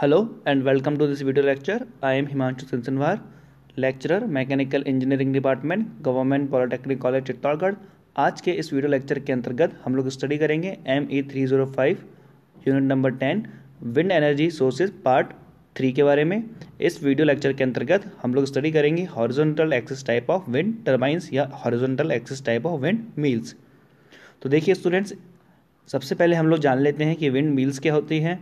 hello and welcome to this video lecture I am Himanshu Sinsinwar lecturer mechanical engineering department government polytechnic college Chittorgarh आज के इस video lecture के अंतर्गत हम लोग स्टडी करेंगे M E three zero five unit number ten wind energy sources part three के बारे में इस वीडियो लेक्चर के अंतर्गत हम लोग स्टडी करेंगे horizontal axis type of wind turbines या horizontal axis type of wind windmills तो देखिए स्टूडेंट्स सबसे पहले हम लोग जान लेते हैं कि विंड मिल्स क्या होती हैं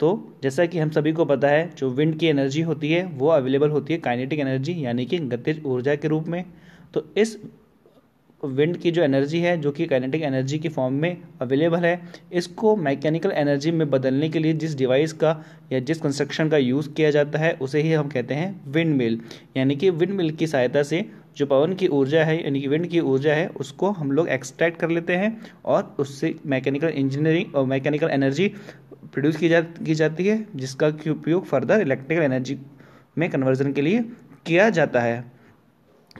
तो जैसा कि हम सभी को पता है जो विंड की एनर्जी होती है वो अवेलेबल होती है काइनेटिक एनर्जी यानी कि गतिज ऊर्जा के रूप में तो इस विंड की जो एनर्जी है जो कि काइनेटिक एनर्जी के फॉर्म में अवेलेबल है इसको मैकेनिकल एनर्जी में बदलने के लिए जिस डिवाइस का या जिस कंस्ट्रक्शन का यूज़ किया जाता है उसे ही हम कहते हैं विंड मिल यानी कि विंड मिल की सहायता से जो पवन की ऊर्जा है यानी कि विंड की ऊर्जा है उसको हम लोग एक्सट्रैक्ट कर लेते हैं और उससे मैकेनिकल इंजीनियरिंग और मैकेनिकल एनर्जी प्रोड्यूस की जा की जाती है जिसका उपयोग फर्दर इलेक्ट्रिकल एनर्जी में कन्वर्जन के लिए किया जाता है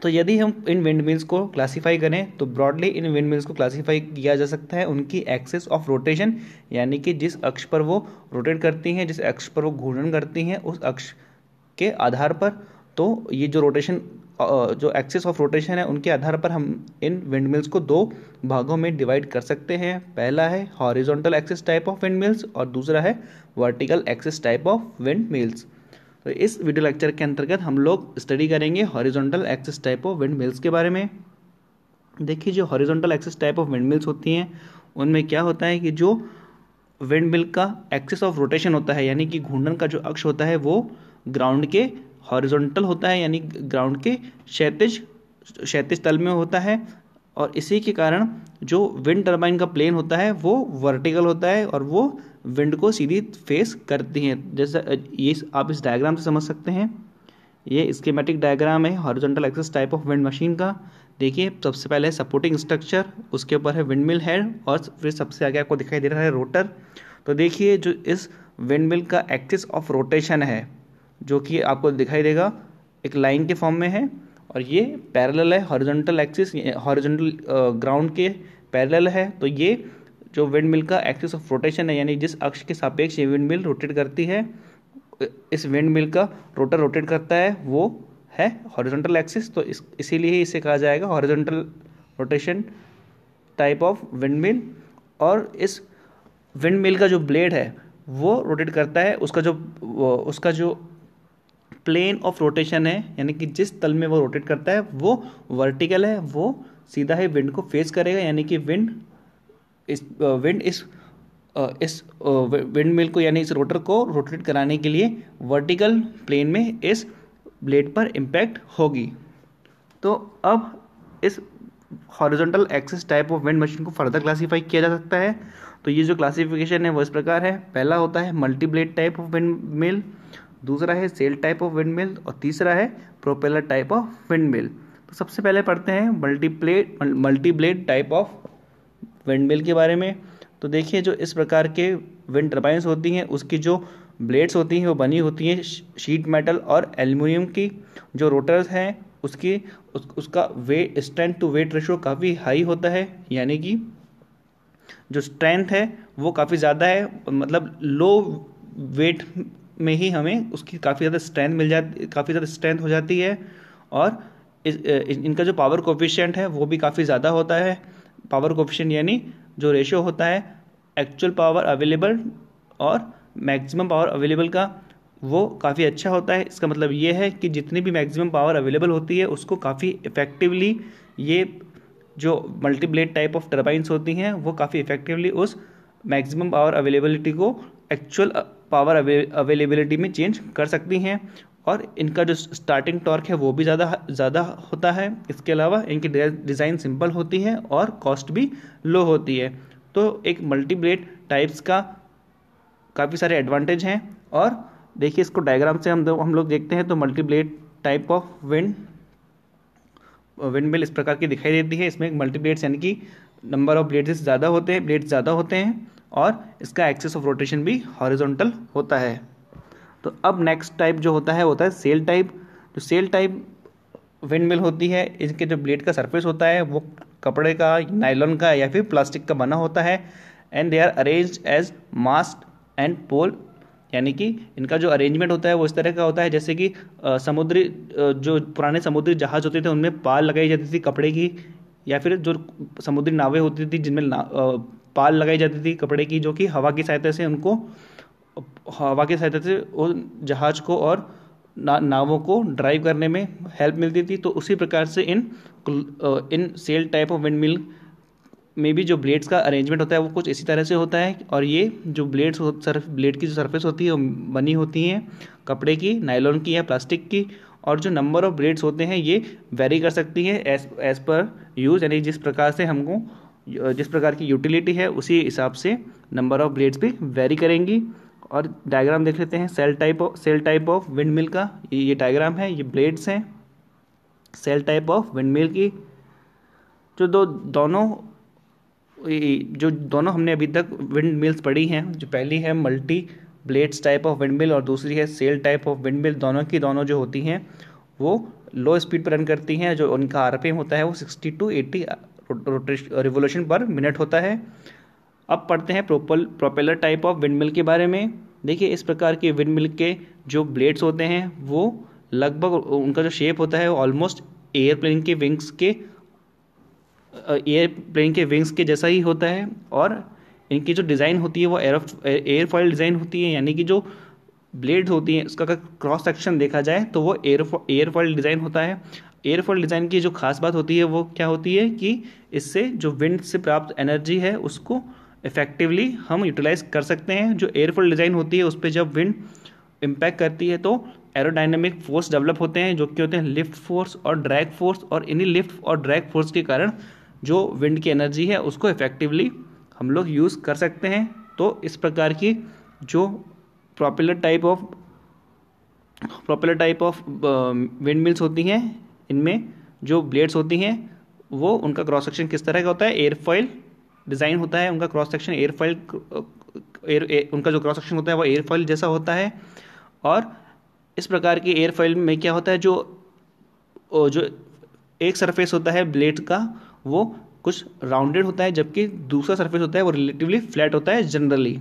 तो यदि हम इन विंड मिल्स को क्लासीफाई करें तो ब्रॉडली इन विंड मिल्स को क्लासीफाई किया जा सकता है उनकी एक्सेस ऑफ रोटेशन यानी कि जिस अक्ष पर वो रोटेट करती हैं जिस अक्ष पर वो घूर्णन करती हैं उस अक्ष के आधार पर तो ये जो रोटेशन जो एक्सिस ऑफ रोटेशन है उनके आधार पर हम इन विंड मिल्स को दो भागों में डिवाइड कर सकते हैं पहला है horizontal axis type of wind windmills और दूसरा है vertical axis type of wind windmills तो इस वीडियो लेक्चर के अंतर्गत हम लोग स्टडी करेंगे horizontal axis type of wind windmills के बारे में देखिए जो horizontal axis type of wind mills होती हैं उनमें क्या होता है कि जो विंड मिल का एक्सिस ऑफ रोटेशन होता है यानी कि घूर्णन का जो अक्ष होता है वो ग्राउंड के हॉरिजॉन्टल होता है यानी ग्राउंड के क्षैतिज क्षैतिज तल में होता है और इसी के कारण जो विंड टर्बाइन का प्लेन होता है वो वर्टिकल होता है और वो विंड को सीधी फेस करती हैं जैसे ये आप इस डायग्राम से समझ सकते हैं ये स्कीमेटिक डायग्राम है horizontal axis type of wind machine का देखिए सबसे पहले सपोर्टिंग स्ट्रक्चर उसके ऊपर है विंड मिल हेड और फिर सबसे आगे आपको दिखाई दे रहा है रोटर तो देखिए जो इस विंड मिल का एक्सिस ऑफ रोटेशन है जो कि आपको दिखाई देगा एक लाइन के फॉर्म में है और ये पैरेलल है हॉरिजॉन्टल एक्सिस हॉरिजॉन्टल ग्राउंड के पैरेलल है तो ये जो विंड मिल का एक्सिस ऑफ रोटेशन है यानी जिस अक्ष के सापेक्ष ये विंड मिल रोटेट करती है इस विंड मिल का रोटर रोटेट करता है वो है हॉरिजॉन्टल एक्सिस तो इस इसीलिए इसे कहा जाएगा horizontal rotation type of wind mill और इस विंड मिल का जो ब्लेड है वो रोटेट करता है उसका जो उसका जो प्लेन ऑफ रोटेशन है यानी कि जिस तल में वो रोटेट करता है वो वर्टिकल है वो सीधा है विंड को फेस करेगा यानी कि विंड इस विंड इस इस विंड मिल को यानी इस रोटर को रोटेट कराने के लिए वर्टिकल प्लेन में इस ब्लेड पर इम्पैक्ट होगी तो अब इस horizontal axis type of wind machine को फर्दर क्लासीफाई किया जा सकता है तो ये जो क्लासिफिकेशन है वो इस प्रकार है पहला होता है multi blade type of wind windmill दूसरा है sail type of wind mill और तीसरा है propeller type of wind windmill तो सबसे पहले पढ़ते हैं multiplate multiblade type of wind mill के बारे में तो देखिए जो इस प्रकार के विंड टर्बाइंस होती हैं उसकी जो ब्लेड्स होती हैं वो बनी होती हैं शीट मेटल और एल्यूमिनियम की जो रोटर्स हैं उसकी उस, उसका weight strength to weight ratio काफ़ी हाई होता है यानी कि जो स्ट्रेंथ है वो काफ़ी ज़्यादा है मतलब लो वेट में ही हमें उसकी काफ़ी ज़्यादा स्ट्रेंथ मिल जाती काफ़ी ज़्यादा स्ट्रेंथ हो जाती है और इस, इनका जो पावर कोफिशिएंट है वो भी काफ़ी ज़्यादा होता है पावर कोफिशिएंट यानी जो रेशो होता है एक्चुअल पावर अवेलेबल और मैक्सिमम पावर अवेलेबल का वो काफ़ी अच्छा होता है इसका मतलब ये है कि जितनी भी मैक्सिमम पावर अवेलेबल होती है उसको काफ़ी इफ़ेक्टिवली ये जो मल्टीप्लेट टाइप ऑफ टर्बाइंस होती हैं वो काफ़ी इफ़ेक्टिवली उस मैक्सिमम पावर अवेलेबिलिटी को एक्चुअल पावर अवेलेबिलिटी में चेंज कर सकती हैं और इनका जो स्टार्टिंग टॉर्क है वो भी ज़्यादा ज़्यादा होता है इसके अलावा इनकी डिज़ाइन सिंपल होती है और कॉस्ट भी लो होती है तो एक मल्टीप्लेट टाइप्स का काफ़ी सारे एडवांटेज हैं और देखिए इसको डायग्राम से हम हम लोग देखते हैं तो multiplate type of wind windmill इस प्रकार की दिखाई देती है इसमें मल्टीप्लेट्स यानी कि नंबर ऑफ ब्लेड्स ज़्यादा होते हैं ब्लेड्स ज़्यादा होते हैं और इसका एक्सेस ऑफ रोटेशन भी हॉरिजॉन्टल होता है तो अब नेक्स्ट टाइप जो होता है होता है सेल टाइप जो सेल टाइप विंड मिल होती है इसके जो ब्लेड का सरफेस होता है वो कपड़े का नाइलॉन का या फिर प्लास्टिक का बना होता है and they are arrange as mast and pole यानी कि इनका जो अरेंजमेंट होता है वो इस तरह का होता है जैसे कि समुद्री जो पुराने समुद्री जहाज होते थे उनमें पाल लगाई जाती थी कपड़े की या फिर जो समुद्री नावें होती थी जिनमें पाल लगाई जाती थी कपड़े की जो कि हवा की सहायता से उनको हवा की सहायता से उन जहाज को और ना, नावों को ड्राइव करने में हेल्प मिलती थी तो उसी प्रकार से इन इन sail type of wind mill में भी जो ब्लेड्स का अरेंजमेंट होता है वो कुछ इसी तरह से होता है और ये जो ब्लेड्स सर्फ ब्लेड की जो सरफेस होती है वो बनी होती हैं कपड़े की नायलॉन की या प्लास्टिक की और जो नंबर ऑफ ब्लेड्स होते हैं ये वेरी कर सकती हैं एज एज पर यूज़ यानी जिस प्रकार से हमको जिस प्रकार की यूटिलिटी है उसी हिसाब से नंबर ऑफ ब्लेड्स भी वेरी करेंगी और डायग्राम देख लेते हैं sail type of sail type of wind mill का ये डायग्राम है ये ब्लेड्स हैं sail type of wind mill की जो दो दोनों जो दोनों हमने अभी तक विंड मिल्स पढ़ी हैं जो पहली है multi blades type of wind mill और दूसरी है sail type of wind mill दोनों की दोनों जो होती हैं वो लो स्पीड पर रन करती हैं जो उनका आर होता है वो sixty to eighty revolution per minute होता है अब पढ़ते हैं propel propeller type of wind mill के बारे में देखिए इस प्रकार के विंड मिल के जो ब्लेड्स होते हैं वो लगभग उनका जो शेप होता है वो ऑलमोस्ट एयरप्लेन के विंग्स के एयरप्लेन के विंग्स के जैसा ही होता है और इनकी जो डिज़ाइन होती है वो एयर एयरफॉयल डिज़ाइन होती है यानी कि जो ब्लेड होती हैं उसका अगर क्रॉस सेक्शन देखा जाए तो वो एयर एयरफॉयल डिज़ाइन होता है एयरफॉल डिज़ाइन की जो खास बात होती है वो क्या होती है कि इससे जो विंड से प्राप्त एनर्जी है उसको इफेक्टिवली हम यूटिलाइज कर सकते हैं जो एयरफॉल डिज़ाइन होती है उस पर जब विंड इम्पैक्ट करती है तो एरोडाइनमिक फोर्स डेवलप होते हैं जो कि होते हैं लिफ्ट फोर्स और ड्रैग फोर्स और इन्हीं लिफ्ट और ड्रैग फोर्स के कारण जो विंड की एनर्जी है उसको इफेक्टिवली हम लोग यूज़ कर सकते हैं तो इस प्रकार की जो propeller type of propeller type of wind mills होती हैं इनमें जो ब्लेड्स होती हैं वो उनका क्रॉस सेक्शन किस तरह का होता है एयरफॉइल डिज़ाइन होता है उनका क्रॉस सेक्शन एयरफॉइल एयर उनका जो क्रॉस सेक्शन होता है वो एयरफॉइल जैसा होता है और इस प्रकार के एयरफॉइल में क्या होता है जो जो एक सरफेस होता है ब्लेड का वो कुछ राउंडेड होता है जबकि दूसरा सरफेस होता है वो रिलेटिवली फ्लैट होता है जनरली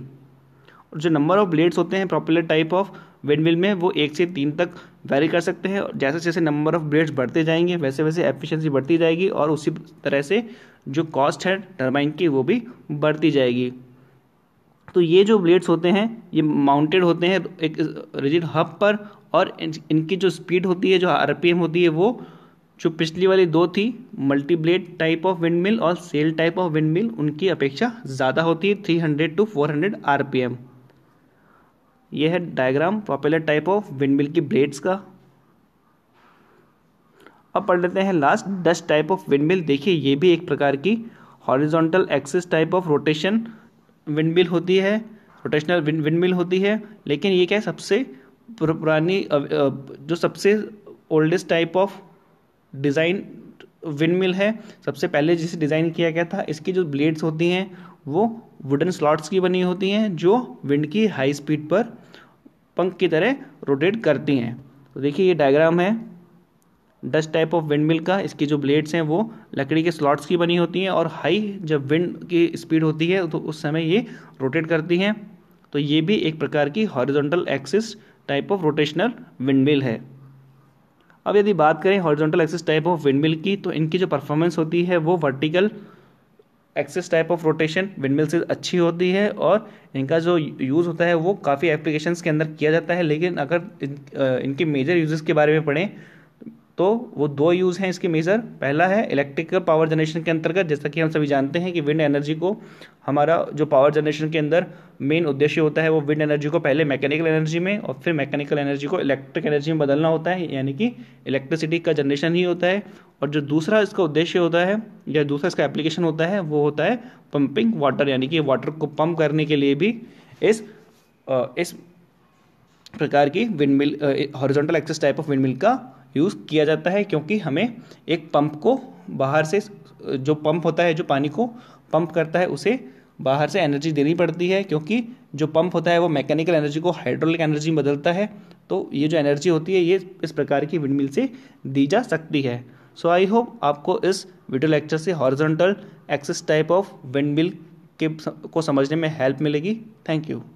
और जो नंबर ऑफ ब्लेड्स होते हैं प्रॉपुलर टाइप ऑफ विंडमिल में वो एक से तीन तक वैरी कर सकते हैं जैसे जैसे नंबर ऑफ ब्लेड्स बढ़ते जाएंगे वैसे वैसे एफिशिएंसी बढ़ती जाएगी और उसी तरह से जो कॉस्ट है टर्बाइन की वो भी बढ़ती जाएगी तो ये जो ब्लेड्स होते हैं ये माउंटेड होते हैं एक रिजिड हब पर और इन, इनकी जो स्पीड होती है जो आर होती है वो जो पिछली वाली दो थी multi blade type of wind mill और sail type of wind mill उनकी अपेक्षा ज़्यादा होती है three hundred to four hundred R यह है diagram propeller type of windmill की ब्लेड्स का अब पढ़ लेते हैं last Dutch type of windmill देखिए ये भी एक प्रकार की horizontal axis type of rotation windmill होती है रोटेशनल विंडमिल होती है लेकिन ये क्या है सबसे पुरानी जो सबसे oldest type of design windmill है सबसे पहले जिसे डिज़ाइन किया गया था इसकी जो ब्लेड्स होती हैं वो वुडन स्लॉट्स की बनी होती हैं जो विंड की हाई स्पीड पर पंख की तरह रोटेट करती हैं तो देखिए ये डायग्राम है Dutch type of wind mill का इसकी जो ब्लेड्स हैं वो लकड़ी के स्लॉट्स की बनी होती हैं और हाई जब विंड की स्पीड होती है तो उस समय ये रोटेट करती हैं तो ये भी एक प्रकार की horizontal axis type of rotational windmill है अब यदि बात करें horizontal axis type of windmill की तो इनकी जो परफॉर्मेंस होती है वो vertical axis type of rotation windmill से अच्छी होती है और इनका जो यूज़ होता है वो काफ़ी एप्लीकेशन के अंदर किया जाता है लेकिन अगर इन, इनके मेजर यूजेस के बारे में पढ़ें तो वो दो यूज़ हैं इसके मेजर पहला है इलेक्ट्रिकल पावर जनरेशन के अंतर्गत जैसा कि हम सभी जानते हैं कि विंड एनर्जी को हमारा जो पावर जनरेशन के अंदर मेन उद्देश्य होता है वो विंड एनर्जी को पहले मैकेनिकल एनर्जी में और फिर मैकेनिकल एनर्जी को इलेक्ट्रिक एनर्जी में बदलना होता है यानी कि इलेक्ट्रिसिटी का जनरेशन ही होता है और जो दूसरा इसका उद्देश्य होता है या दूसरा इसका एप्लीकेशन होता है वो होता है पंपिंग वाटर यानी कि वाटर को पंप करने के लिए भी इस इस प्रकार की wind mill horizontal axis type of wind mill का यूज़ किया जाता है क्योंकि हमें एक पंप को बाहर से जो पंप होता है जो पानी को पंप करता है उसे बाहर से एनर्जी देनी पड़ती है क्योंकि जो पंप होता है वो मैकेनिकल एनर्जी को हाइड्रोलिक एनर्जी में बदलता है तो ये जो एनर्जी होती है ये इस प्रकार की विंडमिल से दी जा सकती है सो आई होप आपको इस वीडियो लेक्चर से horizontal axis type of wind mill के को समझने में हेल्प मिलेगी थैंक यू